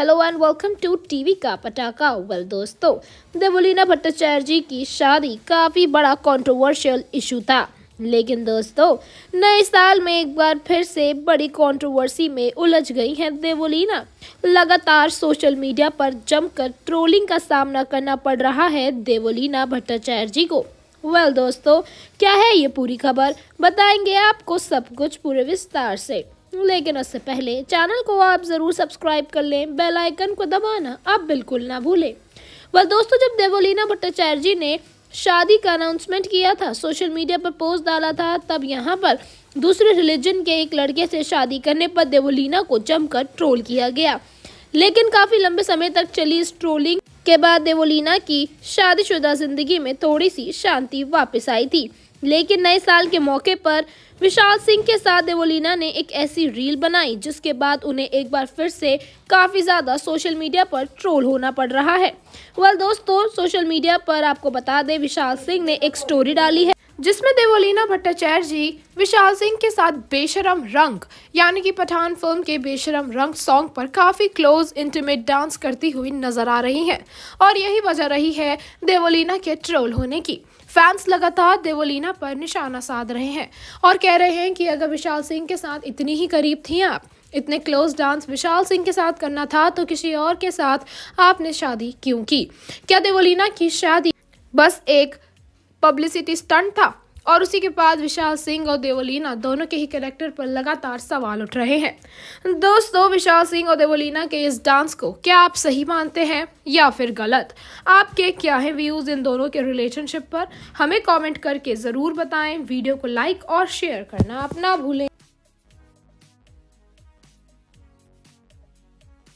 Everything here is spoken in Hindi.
hello and welcome to TV का पटाखा वेल दोस्तों देवोलीना भट्टाचार्य जी की शादी काफ़ी बड़ा कंट्रोवर्शियल इशू था लेकिन दोस्तों नए साल में एक बार फिर से बड़ी कंट्रोवर्सी में उलझ गई हैं देवोलीना लगातार सोशल मीडिया पर जमकर ट्रोलिंग का सामना करना पड़ रहा है देवोलीना भट्टाचार्य जी को वेल well, दोस्तों क्या है ये पूरी खबर बताएंगे आपको सब कुछ पूरे विस्तार से लेकिन उससे पहले चैनल को आप ज़रूर सब्सक्राइब कर लें बेल आइकन को दबाना आप बिल्कुल ना भूलें बस दोस्तों जब देवोलीना भट्टाचार्य ने शादी का अनाउंसमेंट किया था सोशल मीडिया पर पोस्ट डाला था तब यहाँ पर दूसरे रिलीजन के एक लड़के से शादी करने पर देवोलीना को जमकर ट्रोल किया गया लेकिन काफ़ी लंबे समय तक चली इस ट्रोलिंग के बाद देवोलीना की शादीशुदा ज़िंदगी में थोड़ी सी शांति वापस आई थी लेकिन नए साल के मौके पर विशाल सिंह के साथ देवोलीना ने एक ऐसी रील बनाई जिसके बाद उन्हें एक बार फिर से काफ़ी ज़्यादा सोशल मीडिया पर ट्रोल होना पड़ रहा है वेल दोस्तों सोशल मीडिया पर आपको बता दे विशाल सिंह ने एक स्टोरी डाली है जिसमें देवोलीना भट्टाचार्य जी विशाल सिंह के साथ बेशरम रंग यानी कि पठान फिल्म के बेशरम रंग सॉन्ग पर काफ़ी क्लोज इंटीमेट डांस करती हुई नजर आ रही हैं और यही वजह रही है देवोलीना के ट्रोल होने की फैंस लगातार देवोलीना पर निशाना साध रहे हैं और कह कह रहे हैं कि अगर विशाल सिंह के साथ इतनी ही करीब थी आप इतने क्लोज डांस विशाल सिंह के साथ करना था तो किसी और के साथ आपने शादी क्यों की क्या देवोलीना की शादी बस एक पब्लिसिटी स्टंट था और उसी के बाद विशाल सिंह और देवोलीना दोनों के ही कैरेक्टर पर लगातार सवाल उठ रहे हैं दोस्तों विशाल सिंह और देवोलीना के इस डांस को क्या आप सही मानते हैं या फिर गलत आपके क्या है व्यूज़ इन दोनों के रिलेशनशिप पर हमें कॉमेंट करके ज़रूर बताएं वीडियो को लाइक और शेयर करना आप ना भूलें